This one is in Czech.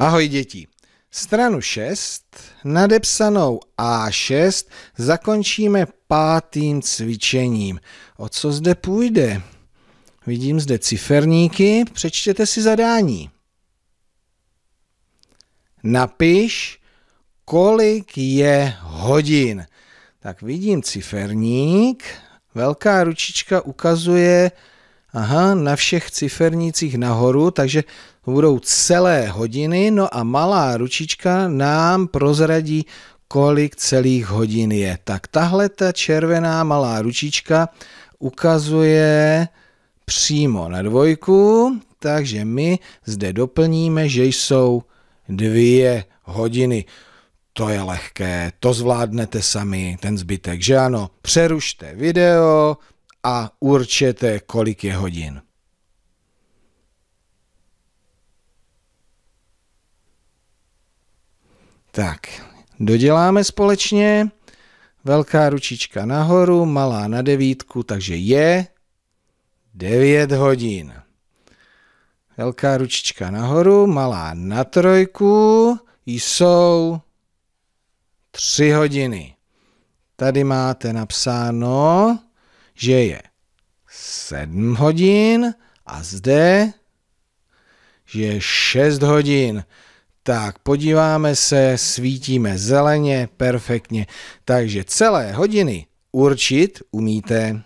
Ahoj děti. Stranu 6, nadepsanou A6, zakončíme pátým cvičením. O co zde půjde? Vidím zde ciferníky, přečtěte si zadání. Napiš, kolik je hodin. Tak vidím ciferník, velká ručička ukazuje Aha, na všech cifernicích nahoru, takže budou celé hodiny, no a malá ručička nám prozradí, kolik celých hodin je. Tak tahle ta červená malá ručička ukazuje přímo na dvojku, takže my zde doplníme, že jsou dvě hodiny. To je lehké, to zvládnete sami, ten zbytek, že ano? Přerušte video, a určete, kolik je hodin. Tak, doděláme společně. Velká ručička nahoru, malá na devítku, takže je 9 hodin. Velká ručička nahoru, malá na trojku, jsou 3 hodiny. Tady máte napsáno že je 7 hodin a zde, že je 6 hodin. Tak podíváme se, svítíme zeleně, perfektně. Takže celé hodiny určit umíte.